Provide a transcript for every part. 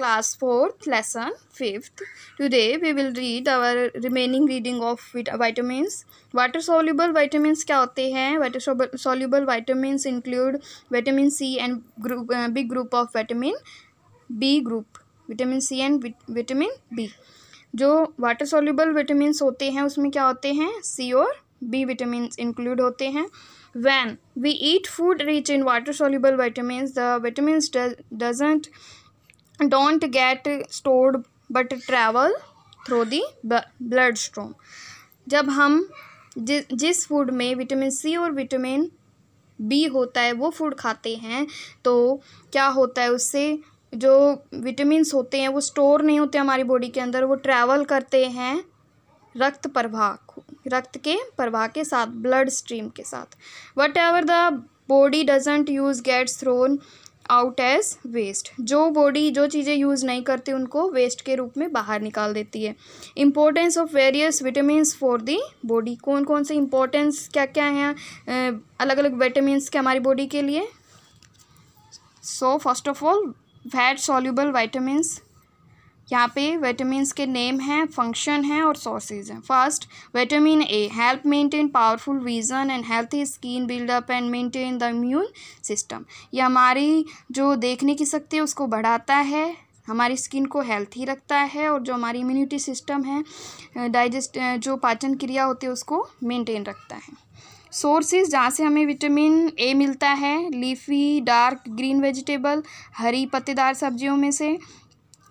class 4th lesson 5th today we will read our remaining reading of vitamins water soluble vitamins kya hote hain water soluble vitamins include vitamin C and group uh, big group of vitamin B group vitamin C and vitamin B जो water soluble vitamin होते हैं उसमें क्या होते हैं सी और B vitamin include होते हैं when we eat food rich in water soluble vitamin the vitamin doesn't don't get stored but travel through the blood stream जब हम जि, जिस फूड में विटामिन सी और विटामिन बी होता है वो फूड खाते हैं तो क्या होता है उससे जो विटामिन होते हैं वो स्टोर नहीं होते हमारी बॉडी के अंदर वो ट्रैवल करते हैं रक्त प्रवाह रक्त के प्रवाह के साथ ब्लड स्ट्रीम के साथ whatever the body doesn't use gets thrown out as waste जो बॉडी जो चीज़ें यूज़ नहीं करती उनको वेस्ट के रूप में बाहर निकाल देती है importance of various vitamin for the body कौन कौन से इम्पोर्टेंस क्या क्या हैं अलग अलग विटामिन के हमारी बॉडी के लिए so first of all fat soluble vitamins यहाँ पे विटामिन के नेम हैं फंक्शन हैं और सोर्सेज हैं first vitamin A help maintain powerful vision and healthy skin build up and maintain the immune system ये हमारी जो देखने की शक्ति है उसको बढ़ाता है हमारी स्किन को हेल्थी रखता है और जो हमारी इम्यूनिटी सिस्टम है डाइजेस्ट जो पाचन क्रिया होती है उसको मेंटेन रखता है सोर्सेज जहाँ से हमें विटामिन ए मिलता है लीफी डार्क ग्रीन वेजिटेबल हरी पत्तेदार सब्जियों में से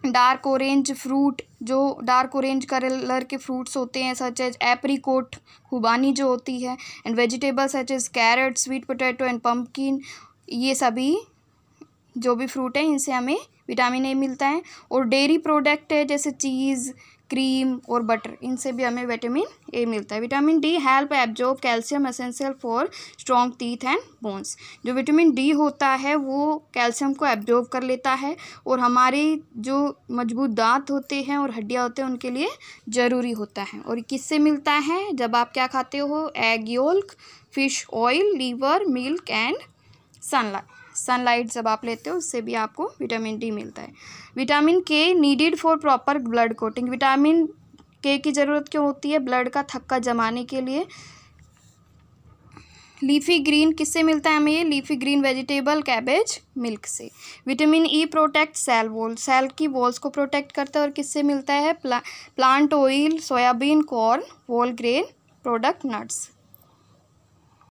डार्क ऑरेंज फ्रूट जो डार्क ऑरेंज कलर के फ्रूट्स होते हैं सच एज एप्रीकोट खुबानी जो होती है and vegetable such as carrot sweet potato and pumpkin ये सभी जो भी फ्रूट हैं इनसे हमें विटामिन ए मिलता है और डेयरी प्रोडक्ट है जैसे चीज़ क्रीम और बटर इनसे भी हमें विटामिन ए मिलता है vitamin D help absorb calcium essential for strong teeth and bones जो विटामिन डी होता है वो कैल्शियम को एब्जॉर्ब कर लेता है और हमारे जो मजबूत दांत होते हैं और हड्डियाँ होते हैं उनके लिए ज़रूरी होता है और किससे मिलता है जब आप क्या खाते हो egg yolk fish oil liver milk and sunlight sunlight जब आप लेते हो उससे भी आपको विटामिन डी मिलता है vitamin K needed for proper blood clotting vitamin K की ज़रूरत क्यों होती है ब्लड का थक्का जमाने के लिए लीफी ग्रीन किससे मिलता है हमें ये leafy green vegetable cabbage milk से vitamin E protect cell wall cell की वॉल्स को प्रोटेक्ट करता है और किससे मिलता है प्ला, plant oil soybean corn whole grain product nuts